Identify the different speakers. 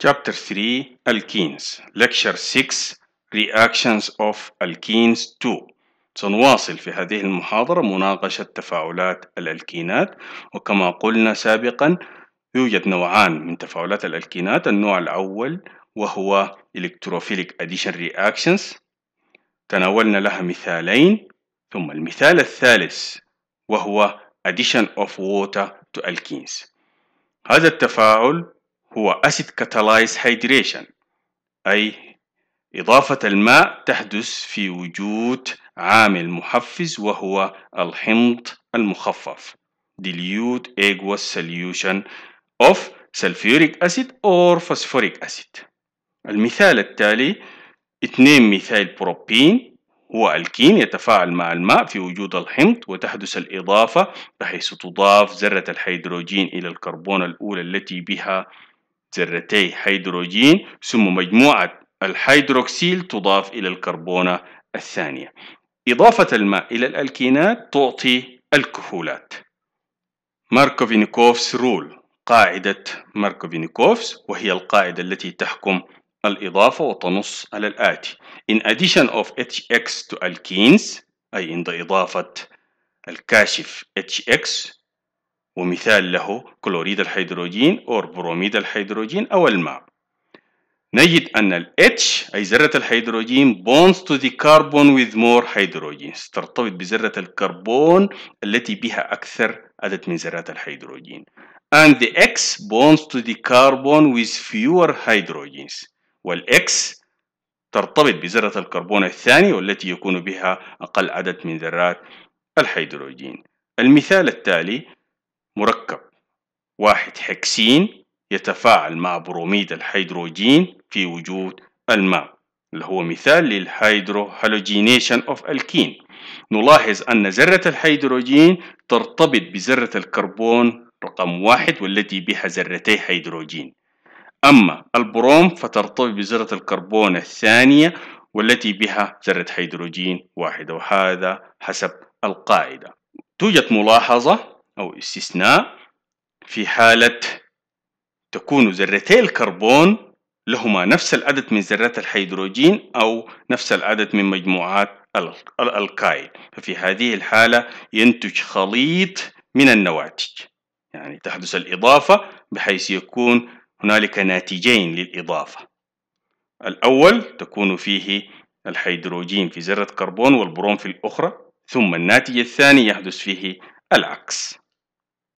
Speaker 1: Chapter 3 Alkenes Lecture 6 Reactions of Alkenes 2 سنواصل في هذه المحاضرة مناقشة تفاعلات الألكينات وكما قلنا سابقا يوجد نوعان من تفاعلات الألكينات النوع الأول وهو Electrophilic Addition Reactions تناولنا لها مثالين ثم المثال الثالث وهو Addition of Water to Alkenes هذا التفاعل هو acid catalyzed hydration أي إضافة الماء تحدث في وجود عامل محفز وهو الحمض المخفف dilute aqueous solution of sulfuric acid or phosphoric acid المثال التالي 2 ميثايل بروبين هو الكين يتفاعل مع الماء في وجود الحمض وتحدث الإضافة بحيث تضاف ذرة الهيدروجين إلى الكربون الأولى التي بها ذرتي هيدروجين ثم مجموعة الهيدروكسيل تضاف إلى الكربونة الثانية إضافة الماء إلى الألكينات تعطي الكحولات ماركوفينيكوفس رول قاعدة ماركوفينيكوفس وهي القاعدة التي تحكم الإضافة وتنص على الآتي In addition of HX to alkenes أي عند إضافة الكاشف HX ومثال له كلوريد الهيدروجين أو بروميد الهيدروجين أو الماء نجد أن ال H أي ذرة الهيدروجين bonds to the carbon with more hydrogen ترتبط بذرة الكربون التي بها أكثر عدد من ذرات الهيدروجين and the X bonds to the carbon with fewer hydrogens والإكس ترتبط بذرة الكربون الثاني والتي يكون بها أقل عدد من ذرات الهيدروجين المثال التالي مركب واحد هكسين يتفاعل مع بروميد الهيدروجين في وجود الماء اللي هو مثال للهيدروهالوجينيشن اوف الكين نلاحظ أن ذرة الهيدروجين ترتبط بذرة الكربون رقم واحد والتي بها ذرتي هيدروجين أما البروم فترتبط بذرة الكربون الثانية والتي بها ذرة هيدروجين واحدة وهذا حسب القاعدة توجد ملاحظة أو استثناء في حالة تكون ذرتي الكربون لهما نفس العدد من ذرات الهيدروجين أو نفس العدد من مجموعات الألقايل ففي هذه الحالة ينتج خليط من النواتج يعني تحدث الإضافة بحيث يكون هنالك ناتجين للإضافة الأول تكون فيه الهيدروجين في ذرة كربون والبروم في الأخرى ثم الناتج الثاني يحدث فيه العكس